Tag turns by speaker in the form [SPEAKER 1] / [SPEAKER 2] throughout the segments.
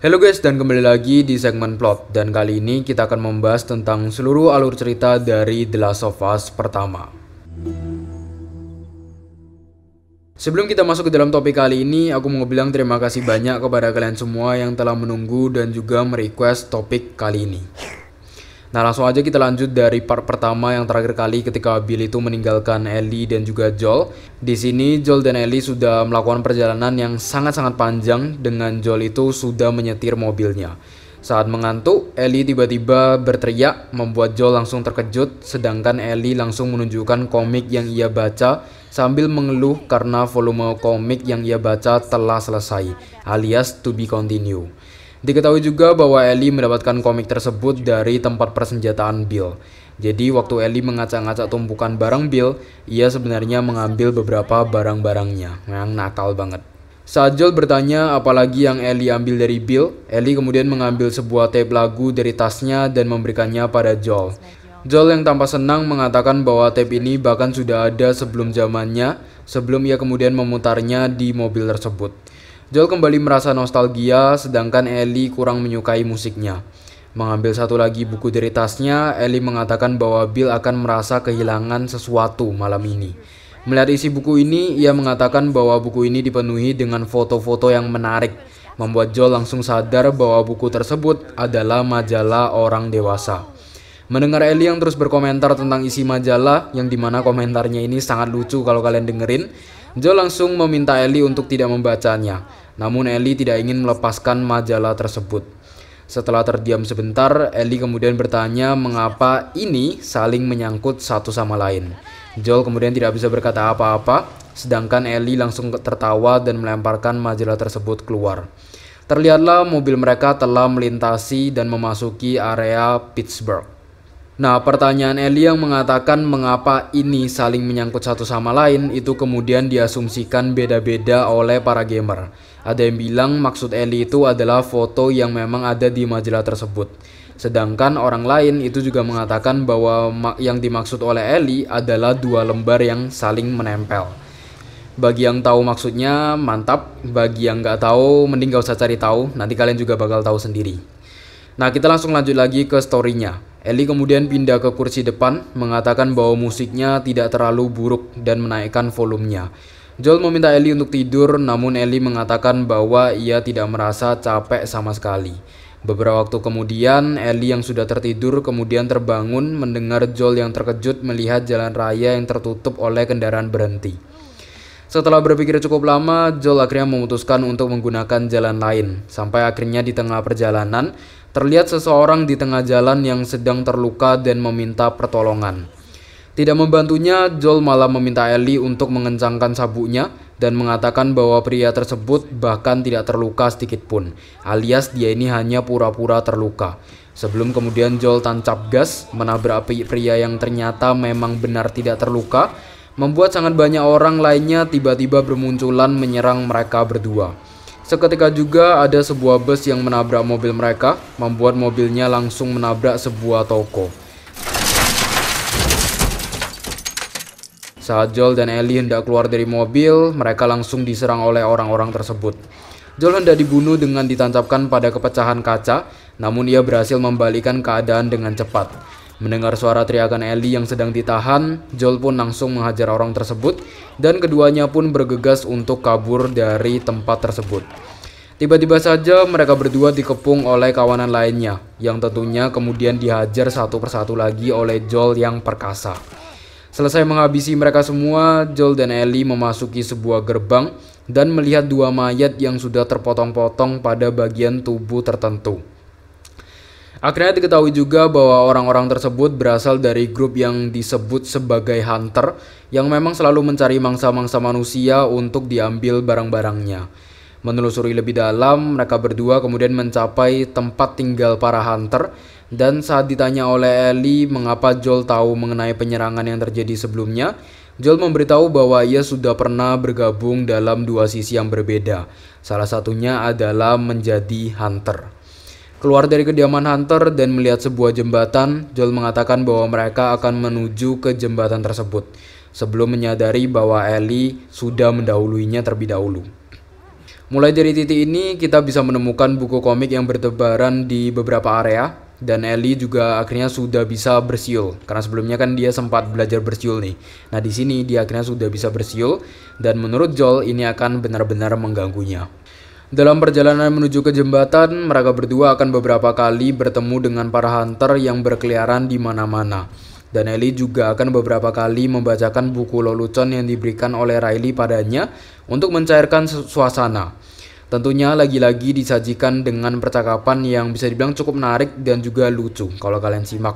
[SPEAKER 1] Halo guys dan kembali lagi di segmen plot dan kali ini kita akan membahas tentang seluruh alur cerita dari The Last of Us pertama. Sebelum kita masuk ke dalam topik kali ini, aku mau bilang terima kasih banyak kepada kalian semua yang telah menunggu dan juga merequest topik kali ini. Nah langsung aja kita lanjut dari part pertama yang terakhir kali ketika Bill itu meninggalkan Ellie dan juga Joel. Di sini Joel dan Ellie sudah melakukan perjalanan yang sangat-sangat panjang dengan Joel itu sudah menyetir mobilnya. Saat mengantuk, Ellie tiba-tiba berteriak membuat Joel langsung terkejut sedangkan Ellie langsung menunjukkan komik yang ia baca sambil mengeluh karena volume komik yang ia baca telah selesai alias to be continue. Diketahui juga bahwa Ellie mendapatkan komik tersebut dari tempat persenjataan Bill. Jadi waktu Ellie mengacak-acak tumpukan barang Bill, ia sebenarnya mengambil beberapa barang-barangnya. Yang nakal banget. Saat Joel bertanya apalagi yang Ellie ambil dari Bill, Ellie kemudian mengambil sebuah tape lagu dari tasnya dan memberikannya pada Joel. Joel yang tanpa senang mengatakan bahwa tape ini bahkan sudah ada sebelum zamannya, sebelum ia kemudian memutarnya di mobil tersebut. Joel kembali merasa nostalgia, sedangkan Ellie kurang menyukai musiknya. Mengambil satu lagi buku dari tasnya, Ellie mengatakan bahwa Bill akan merasa kehilangan sesuatu malam ini. Melihat isi buku ini, ia mengatakan bahwa buku ini dipenuhi dengan foto-foto yang menarik, membuat Joel langsung sadar bahwa buku tersebut adalah majalah orang dewasa. Mendengar Ellie yang terus berkomentar tentang isi majalah yang dimana komentarnya ini sangat lucu kalau kalian dengerin, Joe langsung meminta Ellie untuk tidak membacanya. Namun Ellie tidak ingin melepaskan majalah tersebut. Setelah terdiam sebentar, Ellie kemudian bertanya mengapa ini saling menyangkut satu sama lain. Joel kemudian tidak bisa berkata apa-apa, sedangkan Ellie langsung tertawa dan melemparkan majalah tersebut keluar. Terlihatlah mobil mereka telah melintasi dan memasuki area Pittsburgh. Nah, pertanyaan Eli yang mengatakan mengapa ini saling menyangkut satu sama lain itu kemudian diasumsikan beda-beda oleh para gamer. Ada yang bilang maksud Eli itu adalah foto yang memang ada di majalah tersebut. Sedangkan orang lain itu juga mengatakan bahwa yang dimaksud oleh Eli adalah dua lembar yang saling menempel. Bagi yang tahu maksudnya, mantap. Bagi yang nggak tahu, mending gak usah cari tahu. Nanti kalian juga bakal tahu sendiri. Nah, kita langsung lanjut lagi ke storynya. Eli kemudian pindah ke kursi depan, mengatakan bahwa musiknya tidak terlalu buruk dan menaikkan volumenya. Joel meminta Eli untuk tidur, namun Eli mengatakan bahwa ia tidak merasa capek sama sekali. Beberapa waktu kemudian, Eli yang sudah tertidur kemudian terbangun mendengar Joel yang terkejut melihat jalan raya yang tertutup oleh kendaraan berhenti. Setelah berpikir cukup lama, Joel akhirnya memutuskan untuk menggunakan jalan lain. Sampai akhirnya di tengah perjalanan, Terlihat seseorang di tengah jalan yang sedang terluka dan meminta pertolongan. Tidak membantunya, Joel malah meminta Ellie untuk mengencangkan sabuknya dan mengatakan bahwa pria tersebut bahkan tidak terluka sedikit pun, alias dia ini hanya pura-pura terluka. Sebelum kemudian Joel tancap gas, menabrak pria yang ternyata memang benar tidak terluka, membuat sangat banyak orang lainnya tiba-tiba bermunculan menyerang mereka berdua. Seketika juga ada sebuah bus yang menabrak mobil mereka, membuat mobilnya langsung menabrak sebuah toko. Saat Joel dan Ellie hendak keluar dari mobil, mereka langsung diserang oleh orang-orang tersebut. Joel hendak dibunuh dengan ditancapkan pada kepecahan kaca, namun ia berhasil membalikan keadaan dengan cepat. Mendengar suara teriakan Ellie yang sedang ditahan, Joel pun langsung menghajar orang tersebut dan keduanya pun bergegas untuk kabur dari tempat tersebut. Tiba-tiba saja mereka berdua dikepung oleh kawanan lainnya yang tentunya kemudian dihajar satu persatu lagi oleh Joel yang perkasa. Selesai menghabisi mereka semua, Joel dan Ellie memasuki sebuah gerbang dan melihat dua mayat yang sudah terpotong-potong pada bagian tubuh tertentu. Akhirnya diketahui juga bahwa orang-orang tersebut berasal dari grup yang disebut sebagai hunter yang memang selalu mencari mangsa-mangsa manusia untuk diambil barang-barangnya. Menelusuri lebih dalam, mereka berdua kemudian mencapai tempat tinggal para hunter dan saat ditanya oleh Ellie mengapa Joel tahu mengenai penyerangan yang terjadi sebelumnya, Joel memberitahu bahwa ia sudah pernah bergabung dalam dua sisi yang berbeda. Salah satunya adalah menjadi hunter. Keluar dari kediaman Hunter dan melihat sebuah jembatan, Joel mengatakan bahwa mereka akan menuju ke jembatan tersebut sebelum menyadari bahwa Ellie sudah mendahuluinya terlebih dahulu. Mulai dari titik ini, kita bisa menemukan buku komik yang bertebaran di beberapa area, dan Ellie juga akhirnya sudah bisa bersiul, karena sebelumnya kan dia sempat belajar bersiul nih. Nah, di sini dia akhirnya sudah bisa bersiul, dan menurut Joel, ini akan benar-benar mengganggunya. Dalam perjalanan menuju ke jembatan, mereka berdua akan beberapa kali bertemu dengan para hunter yang berkeliaran di mana-mana. Dan Ellie juga akan beberapa kali membacakan buku lelucon yang diberikan oleh Riley padanya untuk mencairkan suasana. Tentunya lagi-lagi disajikan dengan percakapan yang bisa dibilang cukup menarik dan juga lucu kalau kalian simak.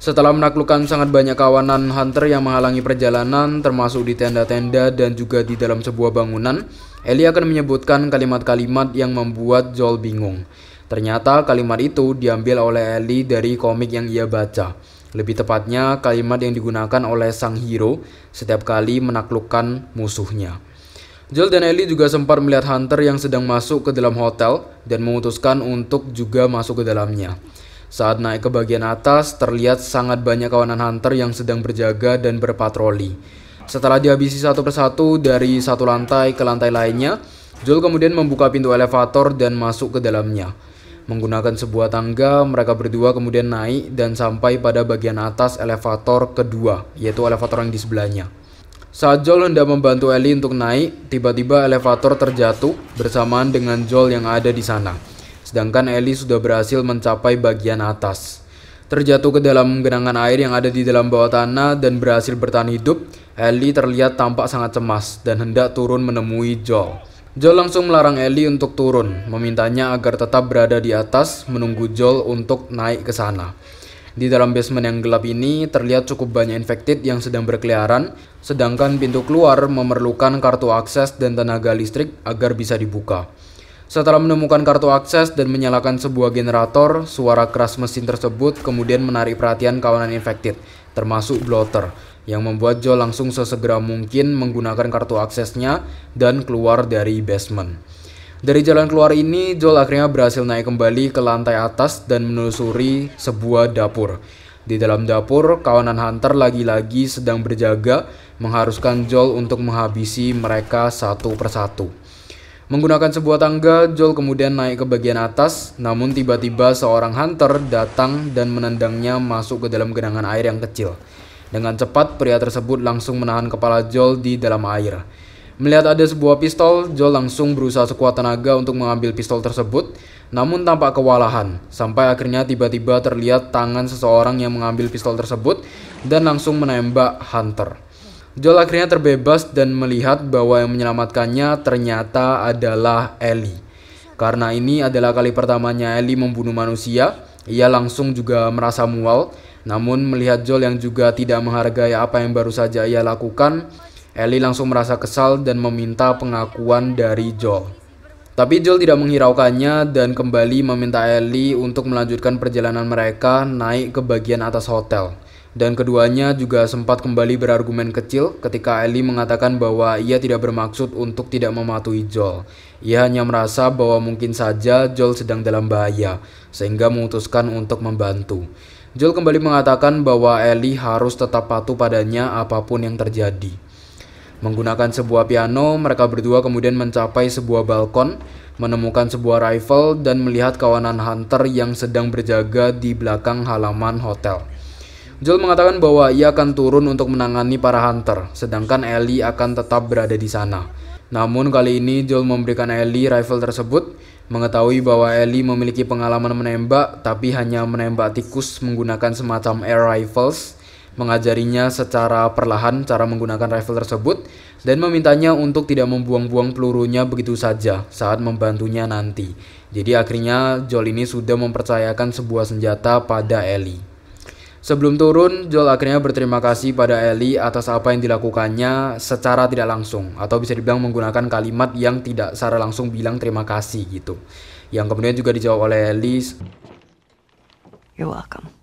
[SPEAKER 1] Setelah menaklukkan sangat banyak kawanan hunter yang menghalangi perjalanan termasuk di tenda-tenda dan juga di dalam sebuah bangunan, Eli akan menyebutkan kalimat-kalimat yang membuat Joel bingung. Ternyata kalimat itu diambil oleh Eli dari komik yang ia baca. Lebih tepatnya, kalimat yang digunakan oleh sang hero setiap kali menaklukkan musuhnya. Joel dan Ellie juga sempat melihat Hunter yang sedang masuk ke dalam hotel dan memutuskan untuk juga masuk ke dalamnya. Saat naik ke bagian atas, terlihat sangat banyak kawanan Hunter yang sedang berjaga dan berpatroli. Setelah dihabisi satu persatu dari satu lantai ke lantai lainnya, Joel kemudian membuka pintu elevator dan masuk ke dalamnya. Menggunakan sebuah tangga, mereka berdua kemudian naik dan sampai pada bagian atas elevator kedua, yaitu elevator yang di sebelahnya. Saat Joel hendak membantu Ellie untuk naik, tiba-tiba elevator terjatuh bersamaan dengan Joel yang ada di sana. Sedangkan Ellie sudah berhasil mencapai bagian atas. Terjatuh ke dalam genangan air yang ada di dalam bawah tanah dan berhasil bertahan hidup Ellie terlihat tampak sangat cemas dan hendak turun menemui Joel. Joel langsung melarang Ellie untuk turun, memintanya agar tetap berada di atas menunggu Joel untuk naik ke sana. Di dalam basement yang gelap ini terlihat cukup banyak infected yang sedang berkeliaran, sedangkan pintu keluar memerlukan kartu akses dan tenaga listrik agar bisa dibuka. Setelah menemukan kartu akses dan menyalakan sebuah generator, suara keras mesin tersebut kemudian menarik perhatian kawanan infected, termasuk Blotter yang membuat Joe langsung sesegera mungkin menggunakan kartu aksesnya dan keluar dari basement. Dari jalan keluar ini, Joel akhirnya berhasil naik kembali ke lantai atas dan menelusuri sebuah dapur. Di dalam dapur, kawanan Hunter lagi-lagi sedang berjaga, mengharuskan Joel untuk menghabisi mereka satu persatu. Menggunakan sebuah tangga, Joel kemudian naik ke bagian atas, namun tiba-tiba seorang Hunter datang dan menendangnya masuk ke dalam genangan air yang kecil. Dengan cepat, pria tersebut langsung menahan kepala Joel di dalam air. Melihat ada sebuah pistol, Joel langsung berusaha sekuat tenaga untuk mengambil pistol tersebut, namun tampak kewalahan, sampai akhirnya tiba-tiba terlihat tangan seseorang yang mengambil pistol tersebut dan langsung menembak Hunter. Joel akhirnya terbebas dan melihat bahwa yang menyelamatkannya ternyata adalah Ellie. Karena ini adalah kali pertamanya Ellie membunuh manusia, ia langsung juga merasa mual namun melihat Joel yang juga tidak menghargai apa yang baru saja ia lakukan, Ellie langsung merasa kesal dan meminta pengakuan dari Joel. Tapi Joel tidak menghiraukannya dan kembali meminta Ellie untuk melanjutkan perjalanan mereka naik ke bagian atas hotel. Dan keduanya juga sempat kembali berargumen kecil ketika Ellie mengatakan bahwa ia tidak bermaksud untuk tidak mematuhi Joel. Ia hanya merasa bahwa mungkin saja Joel sedang dalam bahaya, sehingga memutuskan untuk membantu. Joel kembali mengatakan bahwa Ellie harus tetap patuh padanya apapun yang terjadi. Menggunakan sebuah piano, mereka berdua kemudian mencapai sebuah balkon, menemukan sebuah rifle, dan melihat kawanan hunter yang sedang berjaga di belakang halaman hotel. Joel mengatakan bahwa ia akan turun untuk menangani para hunter, sedangkan Ellie akan tetap berada di sana. Namun kali ini Joel memberikan Ellie rifle tersebut mengetahui bahwa Ellie memiliki pengalaman menembak tapi hanya menembak tikus menggunakan semacam air rifles, mengajarinya secara perlahan cara menggunakan rifle tersebut dan memintanya untuk tidak membuang-buang pelurunya begitu saja saat membantunya nanti. Jadi akhirnya Joel ini sudah mempercayakan sebuah senjata pada Ellie. Sebelum turun, Joel akhirnya berterima kasih pada Ellie atas apa yang dilakukannya secara tidak langsung atau bisa dibilang menggunakan kalimat yang tidak secara langsung bilang terima kasih gitu. Yang kemudian juga dijawab oleh Ellie. You're welcome.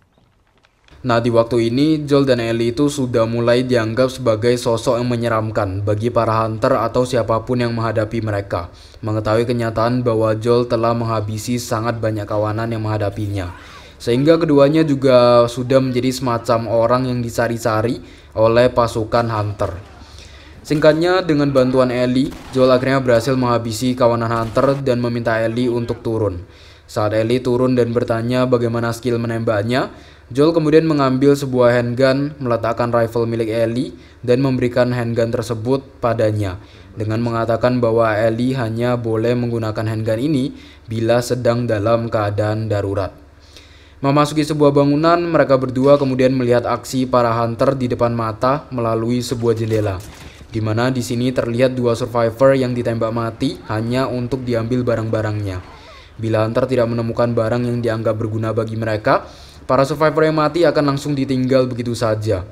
[SPEAKER 1] Nah, di waktu ini Joel dan Ellie itu sudah mulai dianggap sebagai sosok yang menyeramkan bagi para hunter atau siapapun yang menghadapi mereka. Mengetahui kenyataan bahwa Joel telah menghabisi sangat banyak kawanan yang menghadapinya. Sehingga keduanya juga sudah menjadi semacam orang yang dicari-cari oleh pasukan Hunter. Singkatnya, dengan bantuan Ellie, Joel akhirnya berhasil menghabisi kawanan Hunter dan meminta Ellie untuk turun. Saat Ellie turun dan bertanya bagaimana skill menembaknya, Joel kemudian mengambil sebuah handgun, meletakkan rifle milik Ellie, dan memberikan handgun tersebut padanya dengan mengatakan bahwa Ellie hanya boleh menggunakan handgun ini bila sedang dalam keadaan darurat. Memasuki sebuah bangunan, mereka berdua kemudian melihat aksi para hunter di depan mata melalui sebuah jendela. Di mana di sini terlihat dua survivor yang ditembak mati hanya untuk diambil barang-barangnya. Bila hunter tidak menemukan barang yang dianggap berguna bagi mereka, para survivor yang mati akan langsung ditinggal begitu saja.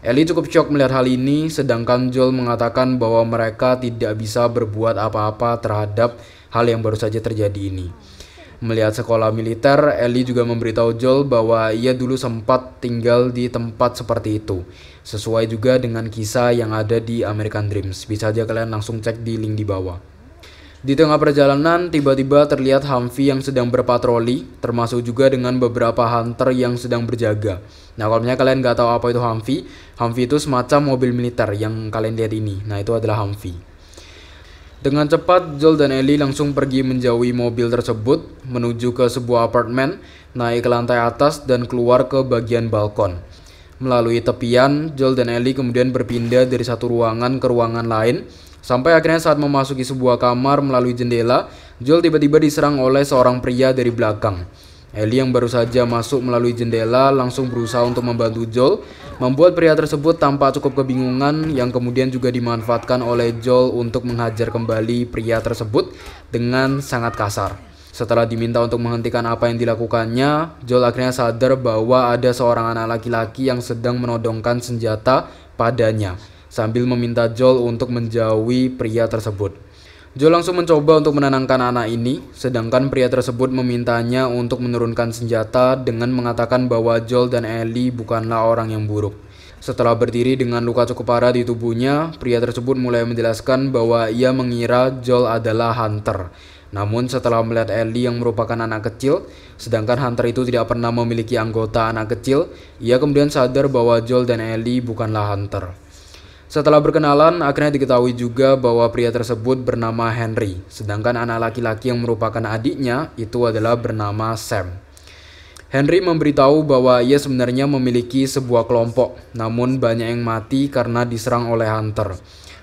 [SPEAKER 1] Ellie cukup shock melihat hal ini, sedangkan Joel mengatakan bahwa mereka tidak bisa berbuat apa-apa terhadap hal yang baru saja terjadi ini. Melihat sekolah militer, Ellie juga memberitahu Joel bahwa ia dulu sempat tinggal di tempat seperti itu. Sesuai juga dengan kisah yang ada di American Dreams. Bisa aja kalian langsung cek di link di bawah. Di tengah perjalanan, tiba-tiba terlihat Humvee yang sedang berpatroli, termasuk juga dengan beberapa hunter yang sedang berjaga. Nah, kalau misalnya kalian nggak tahu apa itu Humvee, Humvee itu semacam mobil militer yang kalian lihat ini. Nah, itu adalah Humvee. Dengan cepat, Joel dan Ellie langsung pergi menjauhi mobil tersebut, menuju ke sebuah apartemen, naik ke lantai atas, dan keluar ke bagian balkon. Melalui tepian, Joel dan Ellie kemudian berpindah dari satu ruangan ke ruangan lain, sampai akhirnya saat memasuki sebuah kamar melalui jendela, Joel tiba-tiba diserang oleh seorang pria dari belakang. Ellie yang baru saja masuk melalui jendela langsung berusaha untuk membantu Joel, membuat pria tersebut tampak cukup kebingungan yang kemudian juga dimanfaatkan oleh Joel untuk menghajar kembali pria tersebut dengan sangat kasar. Setelah diminta untuk menghentikan apa yang dilakukannya, Joel akhirnya sadar bahwa ada seorang anak laki-laki yang sedang menodongkan senjata padanya, sambil meminta Joel untuk menjauhi pria tersebut. Joe langsung mencoba untuk menenangkan anak ini, sedangkan pria tersebut memintanya untuk menurunkan senjata dengan mengatakan bahwa Joel dan Ellie bukanlah orang yang buruk. Setelah berdiri dengan luka cukup parah di tubuhnya, pria tersebut mulai menjelaskan bahwa ia mengira Joel adalah Hunter. Namun setelah melihat Ellie yang merupakan anak kecil, sedangkan Hunter itu tidak pernah memiliki anggota anak kecil, ia kemudian sadar bahwa Joel dan Ellie bukanlah Hunter. Setelah berkenalan, akhirnya diketahui juga bahwa pria tersebut bernama Henry, sedangkan anak laki-laki yang merupakan adiknya itu adalah bernama Sam. Henry memberitahu bahwa ia sebenarnya memiliki sebuah kelompok, namun banyak yang mati karena diserang oleh hunter.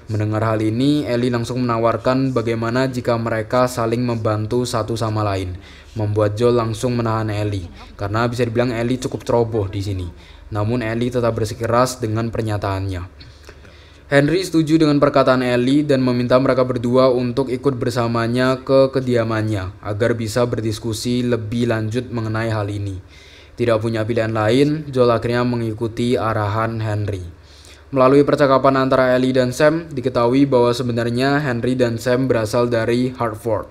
[SPEAKER 1] Mendengar hal ini, Ellie langsung menawarkan bagaimana jika mereka saling membantu satu sama lain, membuat Joel langsung menahan Ellie karena bisa dibilang Ellie cukup ceroboh di sini. Namun Ellie tetap bersikeras dengan pernyataannya. Henry setuju dengan perkataan Ellie dan meminta mereka berdua untuk ikut bersamanya ke kediamannya agar bisa berdiskusi lebih lanjut mengenai hal ini. Tidak punya pilihan lain, Joel akhirnya mengikuti arahan Henry. Melalui percakapan antara Ellie dan Sam, diketahui bahwa sebenarnya Henry dan Sam berasal dari Hartford.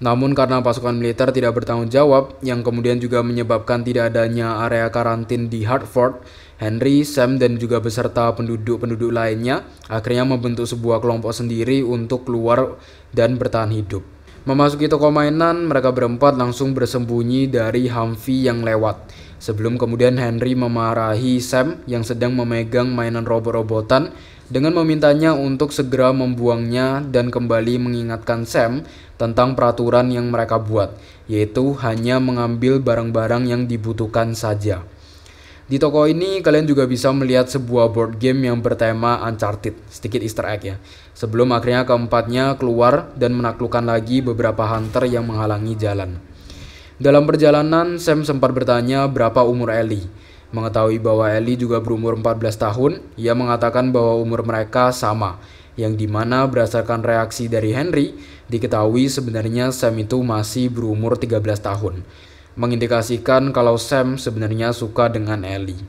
[SPEAKER 1] Namun karena pasukan militer tidak bertanggung jawab, yang kemudian juga menyebabkan tidak adanya area karantin di Hartford, Henry, Sam, dan juga beserta penduduk-penduduk lainnya akhirnya membentuk sebuah kelompok sendiri untuk keluar dan bertahan hidup. Memasuki toko mainan, mereka berempat langsung bersembunyi dari Humphrey yang lewat. Sebelum kemudian Henry memarahi Sam yang sedang memegang mainan robot-robotan dengan memintanya untuk segera membuangnya dan kembali mengingatkan Sam tentang peraturan yang mereka buat, yaitu hanya mengambil barang-barang yang dibutuhkan saja. Di toko ini kalian juga bisa melihat sebuah board game yang bertema Uncharted, sedikit easter egg ya. Sebelum akhirnya keempatnya keluar dan menaklukkan lagi beberapa hunter yang menghalangi jalan. Dalam perjalanan, Sam sempat bertanya berapa umur Ellie. Mengetahui bahwa Ellie juga berumur 14 tahun, ia mengatakan bahwa umur mereka sama, yang dimana berdasarkan reaksi dari Henry, diketahui sebenarnya Sam itu masih berumur 13 tahun mengindikasikan kalau Sam sebenarnya suka dengan Ellie.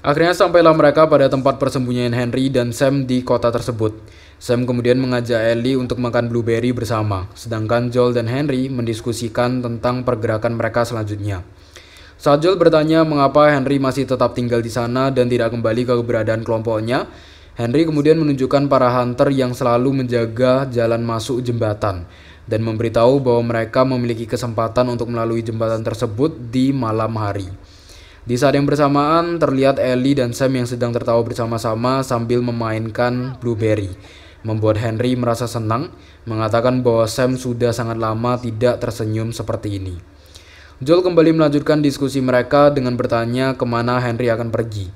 [SPEAKER 1] Akhirnya sampailah mereka pada tempat persembunyian Henry dan Sam di kota tersebut. Sam kemudian mengajak Ellie untuk makan blueberry bersama, sedangkan Joel dan Henry mendiskusikan tentang pergerakan mereka selanjutnya. Saat Joel bertanya mengapa Henry masih tetap tinggal di sana dan tidak kembali ke keberadaan kelompoknya, Henry kemudian menunjukkan para hunter yang selalu menjaga jalan masuk jembatan dan memberitahu bahwa mereka memiliki kesempatan untuk melalui jembatan tersebut di malam hari. Di saat yang bersamaan, terlihat Ellie dan Sam yang sedang tertawa bersama-sama sambil memainkan Blueberry. Membuat Henry merasa senang, mengatakan bahwa Sam sudah sangat lama tidak tersenyum seperti ini. Joel kembali melanjutkan diskusi mereka dengan bertanya kemana Henry akan pergi.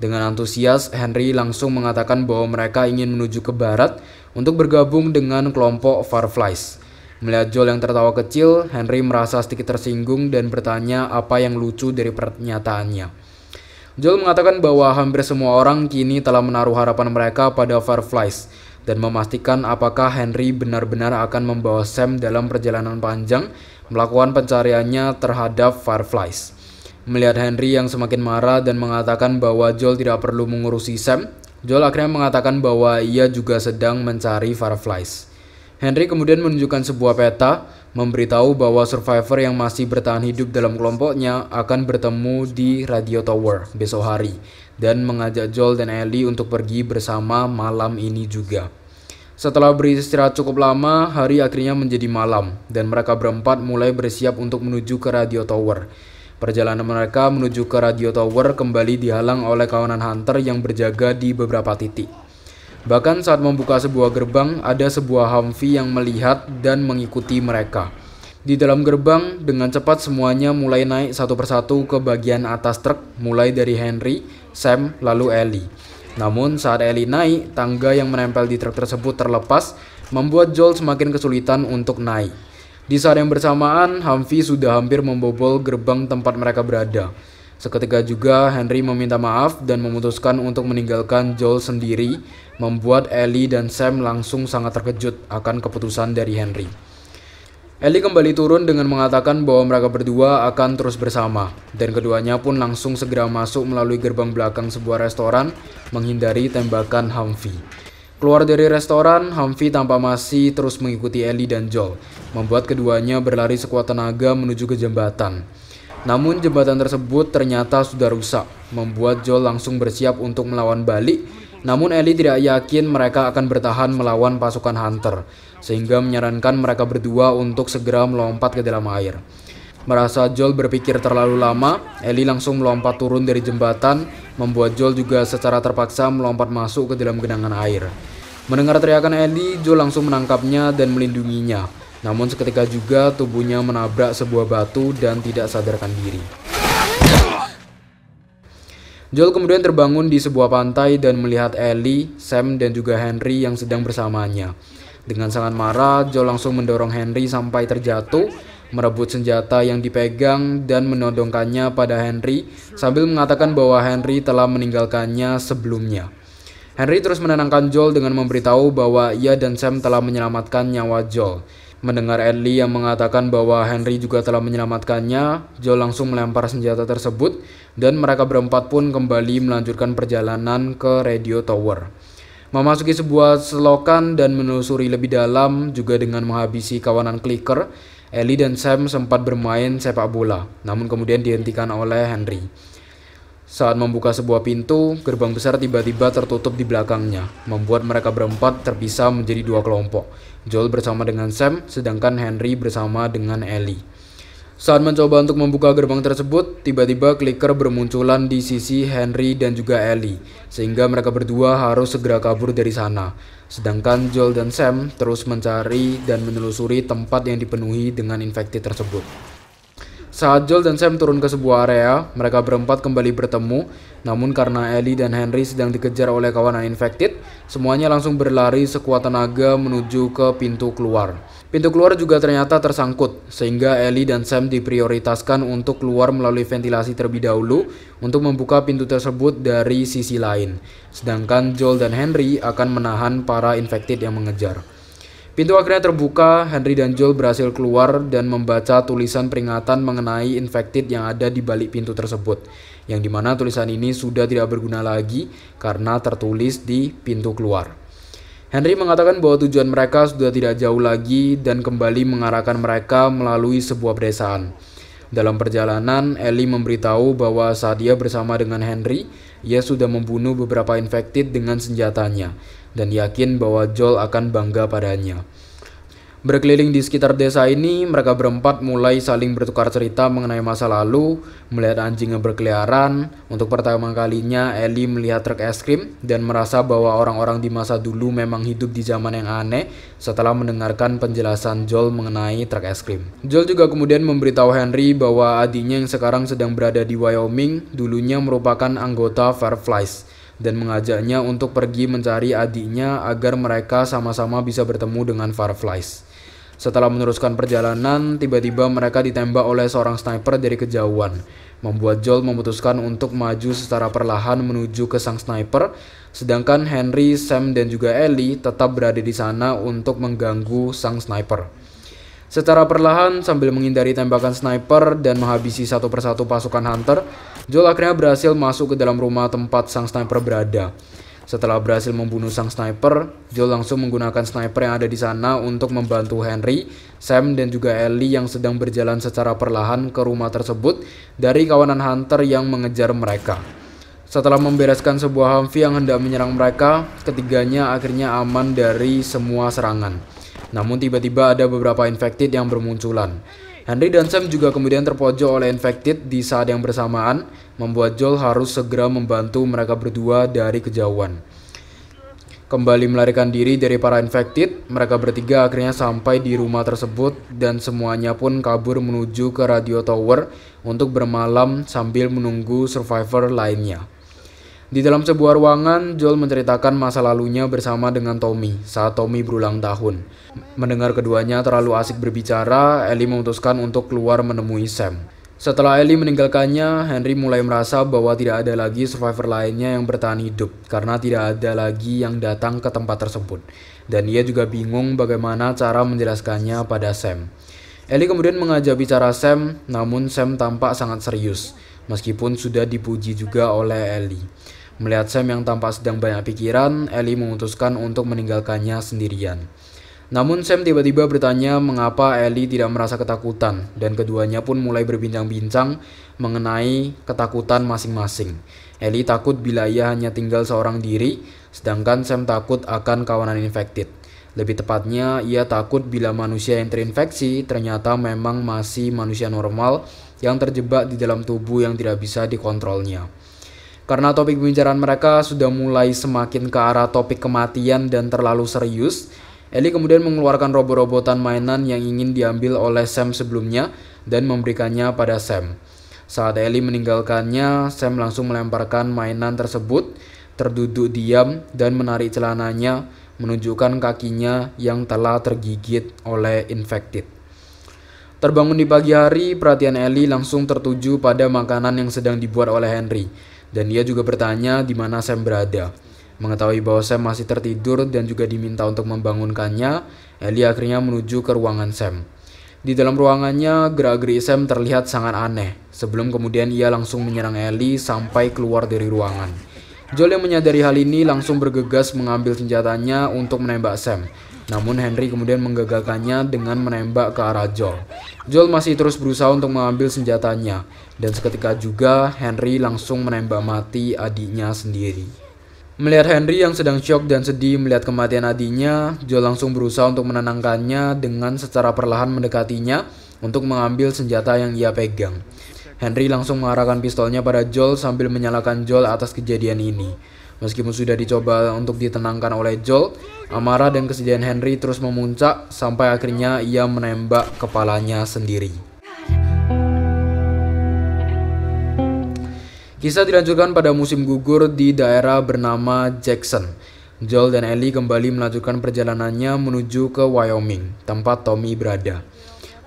[SPEAKER 1] Dengan antusias, Henry langsung mengatakan bahwa mereka ingin menuju ke barat untuk bergabung dengan kelompok Fireflies. Melihat Joel yang tertawa kecil, Henry merasa sedikit tersinggung dan bertanya apa yang lucu dari pernyataannya. Joel mengatakan bahwa hampir semua orang kini telah menaruh harapan mereka pada Fireflies dan memastikan apakah Henry benar-benar akan membawa Sam dalam perjalanan panjang melakukan pencariannya terhadap Fireflies. Melihat Henry yang semakin marah dan mengatakan bahwa Joel tidak perlu mengurusi Sam, Joel akhirnya mengatakan bahwa ia juga sedang mencari Fireflies. Henry kemudian menunjukkan sebuah peta, memberitahu bahwa survivor yang masih bertahan hidup dalam kelompoknya akan bertemu di Radio Tower besok hari, dan mengajak Joel dan Ellie untuk pergi bersama malam ini juga. Setelah beristirahat cukup lama, hari akhirnya menjadi malam, dan mereka berempat mulai bersiap untuk menuju ke Radio Tower. Perjalanan mereka menuju ke Radio Tower kembali dihalang oleh kawanan Hunter yang berjaga di beberapa titik. Bahkan saat membuka sebuah gerbang, ada sebuah Humvee yang melihat dan mengikuti mereka. Di dalam gerbang, dengan cepat semuanya mulai naik satu persatu ke bagian atas truk, mulai dari Henry, Sam, lalu Ellie. Namun saat Ellie naik, tangga yang menempel di truk tersebut terlepas, membuat Joel semakin kesulitan untuk naik. Di saat yang bersamaan, Humvee sudah hampir membobol gerbang tempat mereka berada. Seketika juga Henry meminta maaf dan memutuskan untuk meninggalkan Joel sendiri, membuat Ellie dan Sam langsung sangat terkejut akan keputusan dari Henry. Ellie kembali turun dengan mengatakan bahwa mereka berdua akan terus bersama, dan keduanya pun langsung segera masuk melalui gerbang belakang sebuah restoran menghindari tembakan Humphrey. Keluar dari restoran, Humphrey tanpa masih terus mengikuti Ellie dan Joel, membuat keduanya berlari sekuat tenaga menuju ke jembatan. Namun jembatan tersebut ternyata sudah rusak, membuat Joel langsung bersiap untuk melawan balik. Namun Ellie tidak yakin mereka akan bertahan melawan pasukan Hunter, sehingga menyarankan mereka berdua untuk segera melompat ke dalam air. Merasa Joel berpikir terlalu lama, Ellie langsung melompat turun dari jembatan, membuat Joel juga secara terpaksa melompat masuk ke dalam genangan air. Mendengar teriakan Ellie, Joel langsung menangkapnya dan melindunginya. Namun seketika juga tubuhnya menabrak sebuah batu dan tidak sadarkan diri. Joel kemudian terbangun di sebuah pantai dan melihat Ellie, Sam, dan juga Henry yang sedang bersamanya. Dengan sangat marah, Joel langsung mendorong Henry sampai terjatuh, merebut senjata yang dipegang dan menodongkannya pada Henry sambil mengatakan bahwa Henry telah meninggalkannya sebelumnya. Henry terus menenangkan Joel dengan memberitahu bahwa ia dan Sam telah menyelamatkan nyawa Joel. Mendengar Ellie yang mengatakan bahwa Henry juga telah menyelamatkannya, Joe langsung melempar senjata tersebut dan mereka berempat pun kembali melanjutkan perjalanan ke Radio Tower. Memasuki sebuah selokan dan menelusuri lebih dalam juga dengan menghabisi kawanan clicker, Ellie dan Sam sempat bermain sepak bola, namun kemudian dihentikan oleh Henry. Saat membuka sebuah pintu, gerbang besar tiba-tiba tertutup di belakangnya, membuat mereka berempat terpisah menjadi dua kelompok. Joel bersama dengan Sam, sedangkan Henry bersama dengan Ellie. Saat mencoba untuk membuka gerbang tersebut, tiba-tiba clicker bermunculan di sisi Henry dan juga Ellie, sehingga mereka berdua harus segera kabur dari sana. Sedangkan Joel dan Sam terus mencari dan menelusuri tempat yang dipenuhi dengan infeksi tersebut. Saat Joel dan Sam turun ke sebuah area, mereka berempat kembali bertemu. Namun karena Ellie dan Henry sedang dikejar oleh kawanan infected, semuanya langsung berlari sekuat tenaga menuju ke pintu keluar. Pintu keluar juga ternyata tersangkut, sehingga Ellie dan Sam diprioritaskan untuk keluar melalui ventilasi terlebih dahulu untuk membuka pintu tersebut dari sisi lain. Sedangkan Joel dan Henry akan menahan para infected yang mengejar. Pintu akhirnya terbuka, Henry dan Joel berhasil keluar dan membaca tulisan peringatan mengenai infected yang ada di balik pintu tersebut. Yang dimana tulisan ini sudah tidak berguna lagi karena tertulis di pintu keluar. Henry mengatakan bahwa tujuan mereka sudah tidak jauh lagi dan kembali mengarahkan mereka melalui sebuah pedesaan. Dalam perjalanan, Ellie memberitahu bahwa saat dia bersama dengan Henry, ia sudah membunuh beberapa infected dengan senjatanya, dan yakin bahwa Joel akan bangga padanya. Berkeliling di sekitar desa ini, mereka berempat mulai saling bertukar cerita mengenai masa lalu, melihat anjing yang berkeliaran. Untuk pertama kalinya, Ellie melihat truk es krim dan merasa bahwa orang-orang di masa dulu memang hidup di zaman yang aneh setelah mendengarkan penjelasan Joel mengenai truk es krim. Joel juga kemudian memberitahu Henry bahwa adiknya yang sekarang sedang berada di Wyoming dulunya merupakan anggota Fireflies dan mengajaknya untuk pergi mencari adiknya agar mereka sama-sama bisa bertemu dengan Fireflies. Setelah meneruskan perjalanan, tiba-tiba mereka ditembak oleh seorang sniper dari kejauhan, membuat Joel memutuskan untuk maju secara perlahan menuju ke sang sniper, sedangkan Henry, Sam, dan juga Ellie tetap berada di sana untuk mengganggu sang sniper. Secara perlahan, sambil menghindari tembakan sniper dan menghabisi satu persatu pasukan Hunter, Joel akhirnya berhasil masuk ke dalam rumah tempat sang sniper berada. Setelah berhasil membunuh sang sniper, Joel langsung menggunakan sniper yang ada di sana untuk membantu Henry, Sam, dan juga Ellie yang sedang berjalan secara perlahan ke rumah tersebut dari kawanan hunter yang mengejar mereka. Setelah membereskan sebuah Humvee yang hendak menyerang mereka, ketiganya akhirnya aman dari semua serangan. Namun tiba-tiba ada beberapa infected yang bermunculan. Henry dan Sam juga kemudian terpojok oleh infected di saat yang bersamaan, membuat Joel harus segera membantu mereka berdua dari kejauhan. Kembali melarikan diri dari para infected, mereka bertiga akhirnya sampai di rumah tersebut dan semuanya pun kabur menuju ke radio tower untuk bermalam sambil menunggu survivor lainnya. Di dalam sebuah ruangan, Joel menceritakan masa lalunya bersama dengan Tommy saat Tommy berulang tahun. Mendengar keduanya terlalu asik berbicara, Ellie memutuskan untuk keluar menemui Sam. Setelah Ellie meninggalkannya, Henry mulai merasa bahwa tidak ada lagi survivor lainnya yang bertahan hidup karena tidak ada lagi yang datang ke tempat tersebut. Dan ia juga bingung bagaimana cara menjelaskannya pada Sam. Ellie kemudian mengajak bicara Sam, namun Sam tampak sangat serius, meskipun sudah dipuji juga oleh Ellie. Melihat Sam yang tampak sedang banyak pikiran, Ellie memutuskan untuk meninggalkannya sendirian. Namun Sam tiba-tiba bertanya mengapa Ellie tidak merasa ketakutan dan keduanya pun mulai berbincang-bincang mengenai ketakutan masing-masing. Ellie takut bila ia hanya tinggal seorang diri, sedangkan Sam takut akan kawanan infected. Lebih tepatnya, ia takut bila manusia yang terinfeksi ternyata memang masih manusia normal yang terjebak di dalam tubuh yang tidak bisa dikontrolnya. Karena topik pembicaraan mereka sudah mulai semakin ke arah topik kematian dan terlalu serius, Ellie kemudian mengeluarkan robot-robotan mainan yang ingin diambil oleh Sam sebelumnya dan memberikannya pada Sam. Saat Ellie meninggalkannya, Sam langsung melemparkan mainan tersebut, terduduk diam dan menarik celananya menunjukkan kakinya yang telah tergigit oleh infected. Terbangun di pagi hari, perhatian Ellie langsung tertuju pada makanan yang sedang dibuat oleh Henry. Dan ia juga bertanya di mana Sam berada. Mengetahui bahwa Sam masih tertidur dan juga diminta untuk membangunkannya, Ellie akhirnya menuju ke ruangan Sam. Di dalam ruangannya, gerak-gerik Sam terlihat sangat aneh, sebelum kemudian ia langsung menyerang Ellie sampai keluar dari ruangan. Joel yang menyadari hal ini langsung bergegas mengambil senjatanya untuk menembak Sam, namun Henry kemudian menggagalkannya dengan menembak ke arah Joel. Joel masih terus berusaha untuk mengambil senjatanya dan seketika juga Henry langsung menembak mati adiknya sendiri. Melihat Henry yang sedang shock dan sedih melihat kematian adiknya, Joel langsung berusaha untuk menenangkannya dengan secara perlahan mendekatinya untuk mengambil senjata yang ia pegang. Henry langsung mengarahkan pistolnya pada Joel sambil menyalakan Joel atas kejadian ini. Meskipun sudah dicoba untuk ditenangkan oleh Joel, Amarah dan kesedihan Henry terus memuncak sampai akhirnya ia menembak kepalanya sendiri. Kisah dilanjutkan pada musim gugur di daerah bernama Jackson. Joel dan Ellie kembali melanjutkan perjalanannya menuju ke Wyoming, tempat Tommy berada.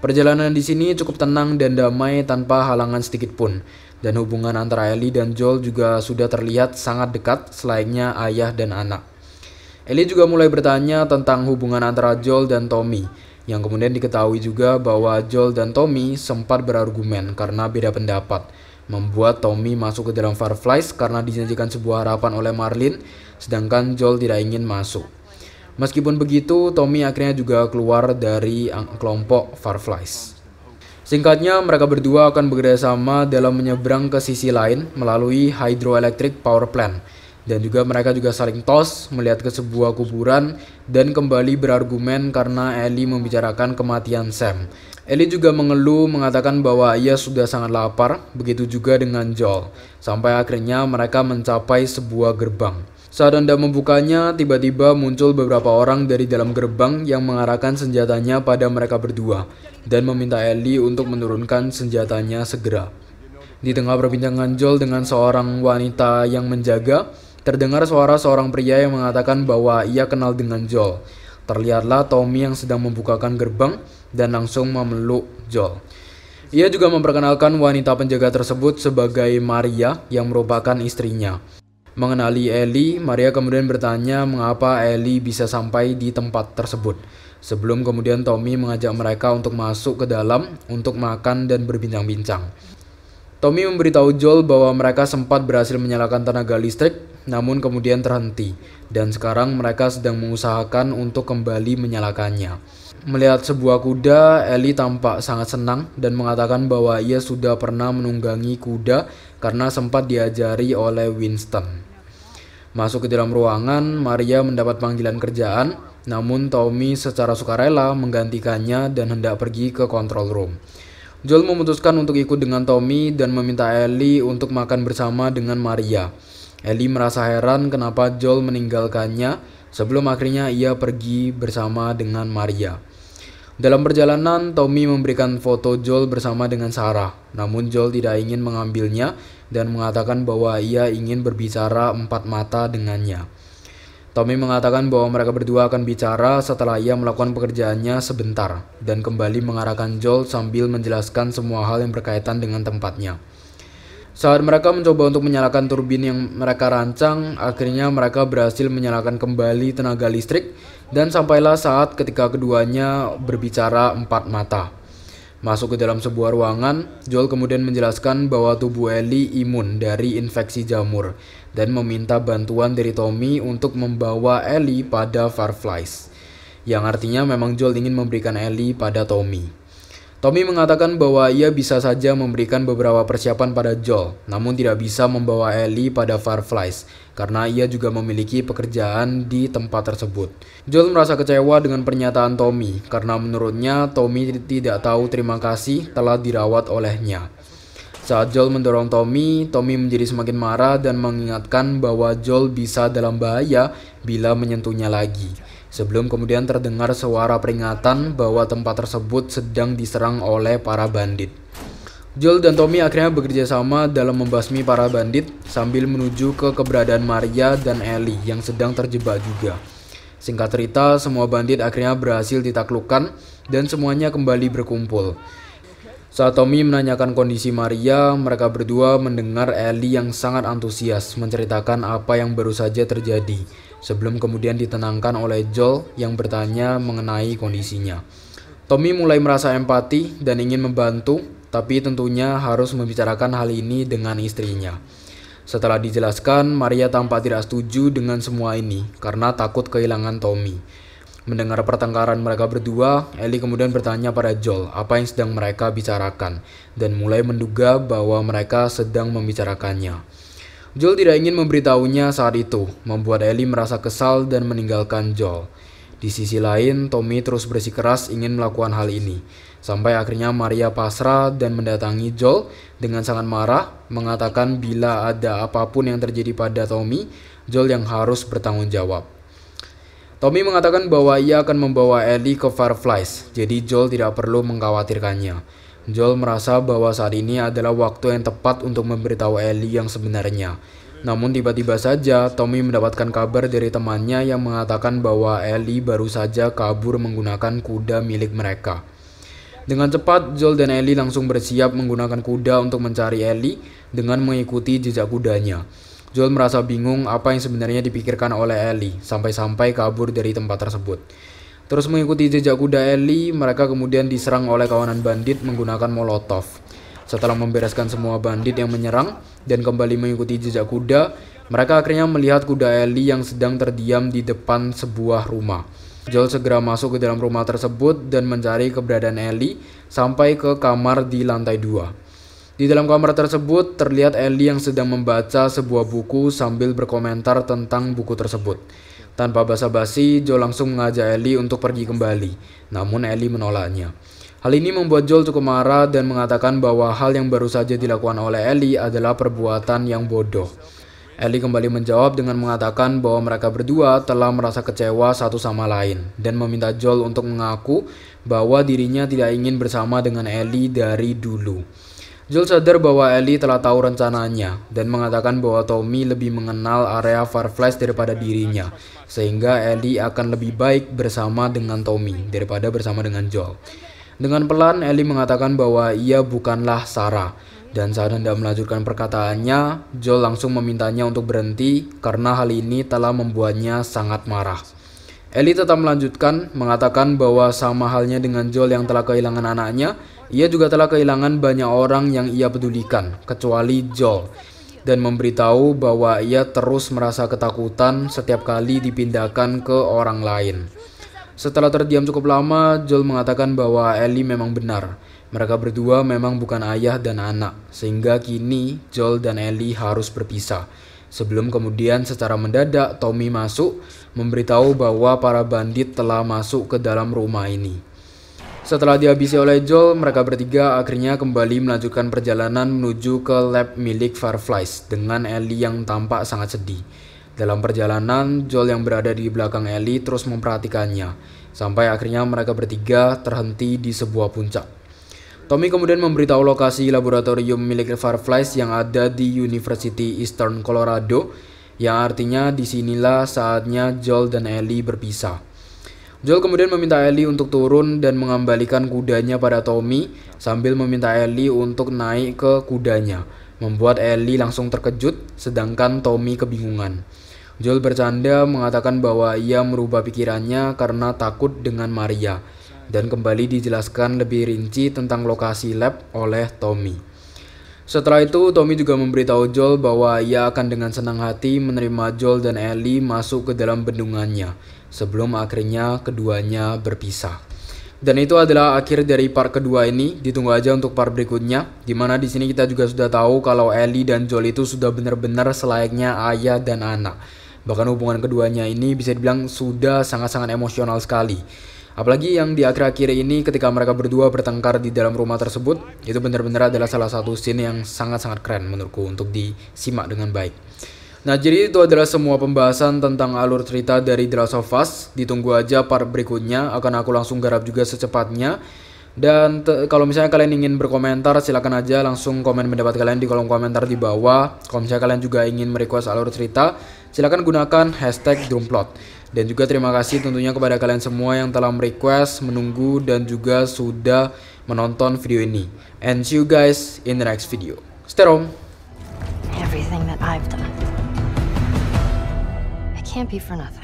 [SPEAKER 1] Perjalanan di sini cukup tenang dan damai tanpa halangan sedikit pun, dan hubungan antara Ellie dan Joel juga sudah terlihat sangat dekat, selainnya ayah dan anak. Ellie juga mulai bertanya tentang hubungan antara Joel dan Tommy, yang kemudian diketahui juga bahwa Joel dan Tommy sempat berargumen karena beda pendapat, membuat Tommy masuk ke dalam Fireflies karena dijanjikan sebuah harapan oleh Marlin, sedangkan Joel tidak ingin masuk. Meskipun begitu, Tommy akhirnya juga keluar dari kelompok Fireflies. Singkatnya, mereka berdua akan bekerja sama dalam menyeberang ke sisi lain melalui hydroelectric power plant, dan juga mereka juga saling tos melihat ke sebuah kuburan dan kembali berargumen karena Ellie membicarakan kematian Sam. Ellie juga mengeluh mengatakan bahwa ia sudah sangat lapar, begitu juga dengan Joel. Sampai akhirnya mereka mencapai sebuah gerbang. Saat Anda membukanya, tiba-tiba muncul beberapa orang dari dalam gerbang yang mengarahkan senjatanya pada mereka berdua dan meminta Ellie untuk menurunkan senjatanya segera. Di tengah perbincangan Joel dengan seorang wanita yang menjaga, Terdengar suara seorang pria yang mengatakan bahwa ia kenal dengan Joel. Terlihatlah Tommy yang sedang membukakan gerbang dan langsung memeluk Joel. Ia juga memperkenalkan wanita penjaga tersebut sebagai Maria yang merupakan istrinya. Mengenali Ellie, Maria kemudian bertanya mengapa Ellie bisa sampai di tempat tersebut. Sebelum kemudian Tommy mengajak mereka untuk masuk ke dalam untuk makan dan berbincang-bincang. Tommy memberitahu Joel bahwa mereka sempat berhasil menyalakan tenaga listrik namun kemudian terhenti, dan sekarang mereka sedang mengusahakan untuk kembali menyalakannya. Melihat sebuah kuda, Eli tampak sangat senang dan mengatakan bahwa ia sudah pernah menunggangi kuda karena sempat diajari oleh Winston. Masuk ke dalam ruangan, Maria mendapat panggilan kerjaan, namun Tommy secara sukarela menggantikannya dan hendak pergi ke control room. Joel memutuskan untuk ikut dengan Tommy dan meminta Ellie untuk makan bersama dengan Maria. Ellie merasa heran kenapa Joel meninggalkannya sebelum akhirnya ia pergi bersama dengan Maria. Dalam perjalanan, Tommy memberikan foto Joel bersama dengan Sarah. Namun Joel tidak ingin mengambilnya dan mengatakan bahwa ia ingin berbicara empat mata dengannya. Tommy mengatakan bahwa mereka berdua akan bicara setelah ia melakukan pekerjaannya sebentar dan kembali mengarahkan Joel sambil menjelaskan semua hal yang berkaitan dengan tempatnya. Saat mereka mencoba untuk menyalakan turbin yang mereka rancang, akhirnya mereka berhasil menyalakan kembali tenaga listrik dan sampailah saat ketika keduanya berbicara empat mata. Masuk ke dalam sebuah ruangan, Joel kemudian menjelaskan bahwa tubuh Ellie imun dari infeksi jamur dan meminta bantuan dari Tommy untuk membawa Ellie pada Fireflies. Yang artinya memang Joel ingin memberikan Ellie pada Tommy. Tommy mengatakan bahwa ia bisa saja memberikan beberapa persiapan pada Joel, namun tidak bisa membawa Ellie pada Fireflies karena ia juga memiliki pekerjaan di tempat tersebut. Joel merasa kecewa dengan pernyataan Tommy karena menurutnya Tommy tidak tahu terima kasih telah dirawat olehnya. Saat Joel mendorong Tommy, Tommy menjadi semakin marah dan mengingatkan bahwa Joel bisa dalam bahaya bila menyentuhnya lagi. Sebelum kemudian terdengar suara peringatan bahwa tempat tersebut sedang diserang oleh para bandit. Joel dan Tommy akhirnya bekerja sama dalam membasmi para bandit sambil menuju ke keberadaan Maria dan Ellie yang sedang terjebak juga. Singkat cerita, semua bandit akhirnya berhasil ditaklukkan dan semuanya kembali berkumpul. Saat Tommy menanyakan kondisi Maria, mereka berdua mendengar Ellie yang sangat antusias menceritakan apa yang baru saja terjadi, sebelum kemudian ditenangkan oleh Joel yang bertanya mengenai kondisinya. Tommy mulai merasa empati dan ingin membantu, tapi tentunya harus membicarakan hal ini dengan istrinya. Setelah dijelaskan, Maria tampak tidak setuju dengan semua ini karena takut kehilangan Tommy. Mendengar pertengkaran mereka berdua, Ellie kemudian bertanya pada Joel apa yang sedang mereka bicarakan, dan mulai menduga bahwa mereka sedang membicarakannya. Joel tidak ingin memberitahunya saat itu, membuat Ellie merasa kesal dan meninggalkan Joel. Di sisi lain, Tommy terus bersikeras ingin melakukan hal ini, sampai akhirnya Maria pasrah dan mendatangi Joel dengan sangat marah, mengatakan bila ada apapun yang terjadi pada Tommy, Joel yang harus bertanggung jawab. Tommy mengatakan bahwa ia akan membawa Ellie ke Fireflies, jadi Joel tidak perlu mengkhawatirkannya. Joel merasa bahwa saat ini adalah waktu yang tepat untuk memberitahu Ellie yang sebenarnya. Namun tiba-tiba saja, Tommy mendapatkan kabar dari temannya yang mengatakan bahwa Ellie baru saja kabur menggunakan kuda milik mereka. Dengan cepat, Joel dan Ellie langsung bersiap menggunakan kuda untuk mencari Ellie dengan mengikuti jejak kudanya. Joel merasa bingung apa yang sebenarnya dipikirkan oleh Ellie, sampai-sampai kabur dari tempat tersebut. Terus mengikuti jejak kuda Ellie, mereka kemudian diserang oleh kawanan bandit menggunakan molotov. Setelah membereskan semua bandit yang menyerang dan kembali mengikuti jejak kuda, mereka akhirnya melihat kuda Ellie yang sedang terdiam di depan sebuah rumah. Joel segera masuk ke dalam rumah tersebut dan mencari keberadaan Ellie sampai ke kamar di lantai dua. Di dalam kamar tersebut terlihat Ellie yang sedang membaca sebuah buku sambil berkomentar tentang buku tersebut. Tanpa basa-basi, Joel langsung mengajak Ellie untuk pergi kembali, namun Ellie menolaknya. Hal ini membuat Joel cukup marah dan mengatakan bahwa hal yang baru saja dilakukan oleh Ellie adalah perbuatan yang bodoh. Ellie kembali menjawab dengan mengatakan bahwa mereka berdua telah merasa kecewa satu sama lain dan meminta Joel untuk mengaku bahwa dirinya tidak ingin bersama dengan Ellie dari dulu. Jules sadar bahwa Ellie telah tahu rencananya dan mengatakan bahwa Tommy lebih mengenal area Fireflies daripada dirinya, sehingga Ellie akan lebih baik bersama dengan Tommy daripada bersama dengan Joel. Dengan pelan, Ellie mengatakan bahwa ia bukanlah Sarah, dan saat hendak melanjutkan perkataannya, Joel langsung memintanya untuk berhenti karena hal ini telah membuatnya sangat marah. Eli tetap melanjutkan mengatakan bahwa sama halnya dengan Joel yang telah kehilangan anaknya, ia juga telah kehilangan banyak orang yang ia pedulikan, kecuali Joel, dan memberitahu bahwa ia terus merasa ketakutan setiap kali dipindahkan ke orang lain. Setelah terdiam cukup lama, Joel mengatakan bahwa Ellie memang benar. Mereka berdua memang bukan ayah dan anak, sehingga kini Joel dan Ellie harus berpisah. Sebelum kemudian secara mendadak Tommy masuk memberitahu bahwa para bandit telah masuk ke dalam rumah ini. Setelah dihabisi oleh Joel, mereka bertiga akhirnya kembali melanjutkan perjalanan menuju ke lab milik Fireflies dengan Ellie yang tampak sangat sedih. Dalam perjalanan, Joel yang berada di belakang Ellie terus memperhatikannya, sampai akhirnya mereka bertiga terhenti di sebuah puncak. Tommy kemudian memberitahu lokasi laboratorium milik Fireflies yang ada di University Eastern Colorado, yang artinya disinilah saatnya Joel dan Ellie berpisah. Joel kemudian meminta Ellie untuk turun dan mengembalikan kudanya pada Tommy sambil meminta Ellie untuk naik ke kudanya, membuat Ellie langsung terkejut sedangkan Tommy kebingungan. Joel bercanda mengatakan bahwa ia merubah pikirannya karena takut dengan Maria dan kembali dijelaskan lebih rinci tentang lokasi lab oleh Tommy. Setelah itu, Tommy juga memberitahu Joel bahwa ia akan dengan senang hati menerima Joel dan Ellie masuk ke dalam bendungannya, sebelum akhirnya keduanya berpisah. Dan itu adalah akhir dari part kedua ini. Ditunggu aja untuk part berikutnya, dimana di sini kita juga sudah tahu kalau Ellie dan Joel itu sudah benar-benar selayaknya ayah dan anak. Bahkan hubungan keduanya ini bisa dibilang sudah sangat-sangat emosional sekali. Apalagi yang di akhir-akhir ini ketika mereka berdua bertengkar di dalam rumah tersebut, itu benar-benar adalah salah satu scene yang sangat-sangat keren menurutku untuk disimak dengan baik. Nah, jadi itu adalah semua pembahasan tentang alur cerita dari The Last of Us. Ditunggu aja part berikutnya, akan aku langsung garap juga secepatnya. Dan kalau misalnya kalian ingin berkomentar, silahkan aja langsung komen pendapat kalian di kolom komentar di bawah. Kalau misalnya kalian juga ingin merequest alur cerita, silahkan gunakan hashtag Drumplot. Dan juga terima kasih tentunya kepada kalian semua yang telah merequest, menunggu, dan juga sudah menonton video ini. And see you guys in the next video. Stay home. Everything that I've done. It can't be for nothing.